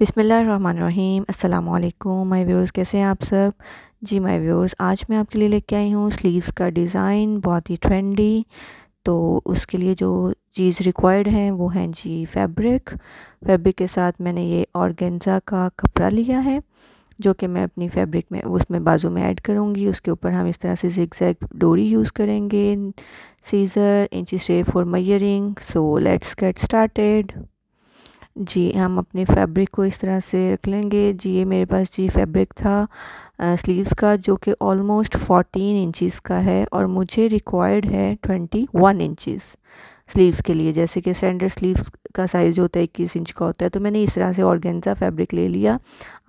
बिसमीम् अल्लाम माई व्यूर्स कैसे हैं आप सब जी माई व्यूर्स आज मैं आपके लिए लेके आई हूँ स्लीव्स का डिज़ाइन बहुत ही ट्रेंडी तो उसके लिए जो चीज़ रिक्वायर्ड हैं वो हैं जी फैब्रिक फैब्रिक के साथ मैंने ये ऑर्गेंजा का कपड़ा लिया है जो कि मैं अपनी फैब्रिक में उसमें बाजू में ऐड करूँगी उसके ऊपर हम इस तरह से जिग डोरी यूज़ करेंगे सीज़र इंची शेफ for measuring so let's get started जी हम अपने फैब्रिक को इस तरह से रख लेंगे जी ये मेरे पास जी फैब्रिक था स्लीव्स का जो कि ऑलमोस्ट फोर्टीन इंचिस का है और मुझे रिक्वायर्ड है ट्वेंटी वन इंचज़ स्लीव्स के लिए जैसे कि स्टैंडर्ड स्लीव्स का साइज़ होता है इक्कीस इंच का होता है तो मैंने इस तरह से ऑर्गेन्जा फैब्रिक ले लिया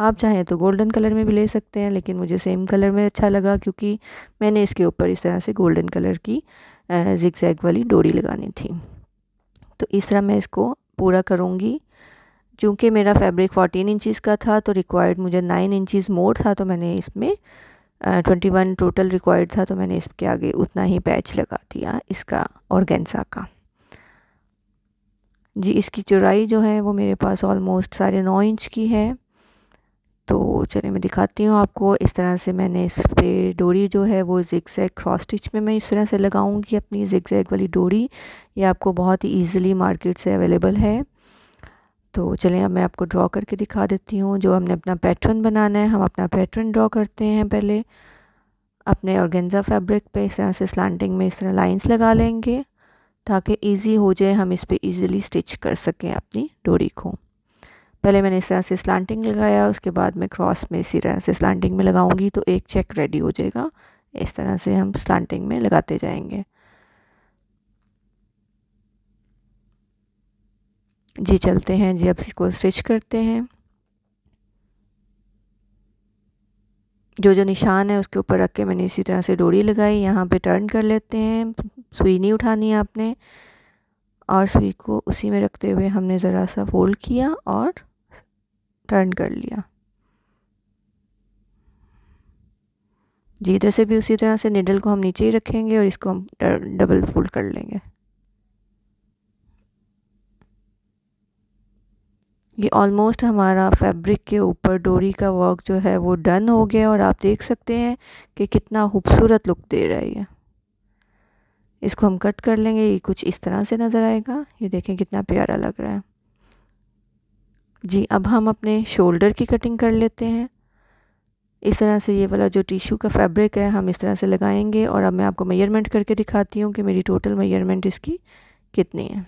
आप चाहें तो गोल्डन कलर में भी ले सकते हैं लेकिन मुझे सेम कलर में अच्छा लगा क्योंकि मैंने इसके ऊपर इस तरह से गोल्डन कलर की जैग वाली डोरी लगानी थी तो इस तरह मैं इसको पूरा करूँगी चूँकि मेरा फैब्रिक 14 इंचज़ का था तो रिक्वायर्ड मुझे 9 इंचिस मोर था तो मैंने इसमें ट्वेंटी वन टोटल रिक्वायर्ड था तो मैंने इसके आगे उतना ही पैच लगा दिया इसका ऑर्गेन्सा का जी इसकी चौड़ाई जो है वो मेरे पास ऑलमोस्ट साढ़े नौ इंच की है चलिए मैं दिखाती हूँ आपको इस तरह से मैंने इस पर डोरी जो है वो जिक्सैग क्रॉस स्टिच में मैं इस तरह से लगाऊंगी अपनी जिक्सैग वाली डोरी ये आपको बहुत ही ईजिली मार्केट से अवेलेबल है तो चलिए अब मैं आपको ड्रॉ करके दिखा देती हूँ जो हमने अपना पैटर्न बनाना है हम अपना पैटर्न ड्रॉ करते हैं पहले अपने ऑर्गेन्जा फैब्रिक पे इस तरह से स्लांटिंग में इस तरह लाइन्स लगा लेंगे ताकि ईजी हो जाए हम इस पर ईजिली स्टिच कर सकें अपनी डोरी को पहले मैंने इस तरह से स्लांटिंग लगाया उसके बाद मैं क्रॉस में इसी तरह से स्लांटिंग में लगाऊंगी तो एक चेक रेडी हो जाएगा इस तरह से हम स्लांटिंग में लगाते जाएंगे जी चलते हैं जी अब इसको स्टिच करते हैं जो जो निशान है उसके ऊपर रख के मैंने इसी तरह से डोरी लगाई यहाँ पे टर्न कर लेते हैं सुई नहीं उठानी है आपने और सुई को उसी में रखते हुए हमने ज़रा सा फोल्ड किया और टर्न कर लिया जी इधर से भी उसी तरह से निडल को हम नीचे ही रखेंगे और इसको हम डबल फोल्ड कर लेंगे ये ऑलमोस्ट हमारा फैब्रिक के ऊपर डोरी का वर्क जो है वो डन हो गया और आप देख सकते हैं कि कितना खूबसूरत लुक दे रहा है ये इसको हम कट कर लेंगे ये कुछ इस तरह से नज़र आएगा ये देखें कितना प्यारा लग रहा है जी अब हम अपने शोल्डर की कटिंग कर लेते हैं इस तरह से ये वाला जो टिशू का फैब्रिक है हम इस तरह से लगाएंगे और अब मैं आपको मेजरमेंट करके दिखाती हूँ कि मेरी टोटल मेजरमेंट इसकी कितनी है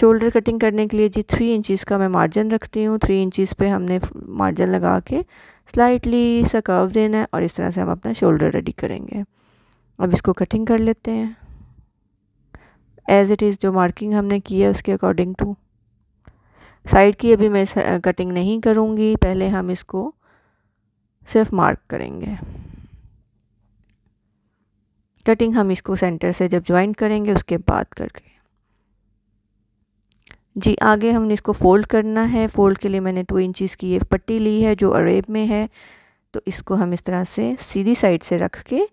शोल्डर कटिंग करने के लिए जी थ्री इंचिस का मैं मार्जिन रखती हूँ थ्री इंचिस पे हमने मार्जिन लगा के स्लाइटली सा कर्व देना है और इस तरह से हम अपना शोल्डर रेडी करेंगे अब इसको कटिंग कर लेते हैं एज़ इट इज़ जो मार्किंग हमने की है उसके अकॉर्डिंग टू साइड की अभी मैं कटिंग नहीं करूँगी पहले हम इसको सिर्फ मार्क करेंगे कटिंग हम इसको सेंटर से जब ज्वाइन करेंगे उसके बाद करके जी आगे हमने इसको फ़ोल्ड करना है फ़ोल्ड के लिए मैंने टू इंचज़ की ये पट्टी ली है जो अरेब में है तो इसको हम इस तरह से सीधी साइड से रख के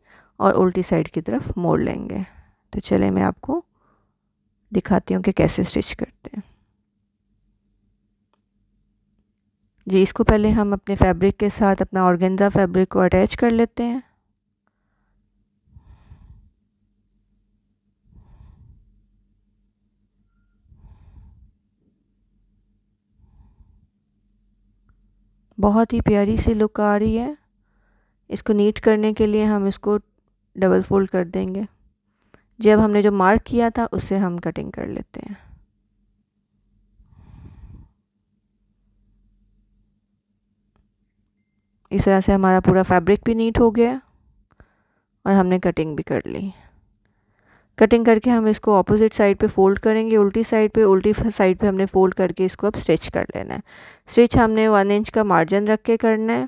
और उल्टी साइड की तरफ मोड़ लेंगे तो चले मैं आपको दिखाती हूँ कि कैसे स्टिच करते हैं जी इसको पहले हम अपने फैब्रिक के साथ अपना ऑर्गेन्जा फैब्रिक को अटैच कर लेते हैं बहुत ही प्यारी सी लुक आ रही है इसको नीट करने के लिए हम इसको डबल फोल्ड कर देंगे जब हमने जो मार्क किया था उससे हम कटिंग कर लेते हैं इस तरह से हमारा पूरा फैब्रिक भी नीट हो गया और हमने कटिंग भी कर ली कटिंग करके हम इसको ऑपोजिट साइड पे फोल्ड करेंगे उल्टी साइड पे उल्टी साइड पे हमने फोल्ड करके इसको अब स्ट्रेच कर लेना है स्ट्रेच हमने वन इंच का मार्जिन रख के करना है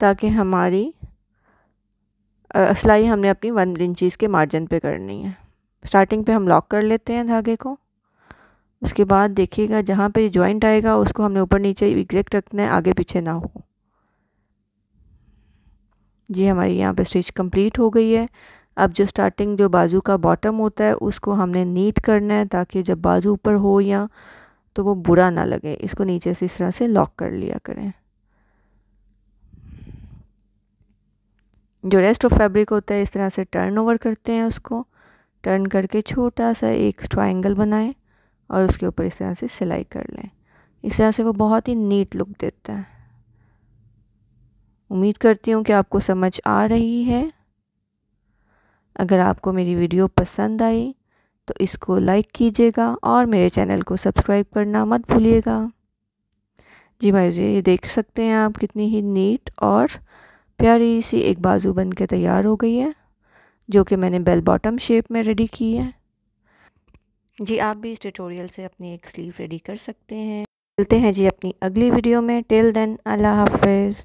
ताकि हमारी सिलाई हमने अपनी वन इंचीज़ के मार्जिन पे करनी है स्टार्टिंग पे हम लॉक कर लेते हैं धागे को उसके बाद देखिएगा जहाँ पर ज्वाइंट आएगा उसको हमने ऊपर नीचे एग्जैक्ट रखना है आगे पीछे ना हो जी हमारी यहाँ पे स्टिच कंप्लीट हो गई है अब जो स्टार्टिंग जो बाजू का बॉटम होता है उसको हमने नीट करना है ताकि जब बाजू ऊपर हो या तो वो बुरा ना लगे इसको नीचे से इस तरह से लॉक कर लिया करें जो रेस्ट ऑफ फैब्रिक होता है इस तरह से टर्न ओवर करते हैं उसको टर्न करके छोटा सा एक ट्राइंगल बनाएं और उसके ऊपर इस तरह से सिलाई कर लें इस तरह से वो बहुत ही नीट लुक देता है उम्मीद करती हूँ कि आपको समझ आ रही है अगर आपको मेरी वीडियो पसंद आई तो इसको लाइक कीजिएगा और मेरे चैनल को सब्सक्राइब करना मत भूलिएगा जी भाई जी ये देख सकते हैं आप कितनी ही नीट और प्यारी सी एक बाजू बन के तैयार हो गई है जो कि मैंने बेल बॉटम शेप में रेडी की है जी आप भी इस ट्यूटोरियल से अपनी एक स्लीव रेडी कर सकते हैं मिलते हैं जी अपनी अगली वीडियो में टिल देन अल्लाह हाफिज़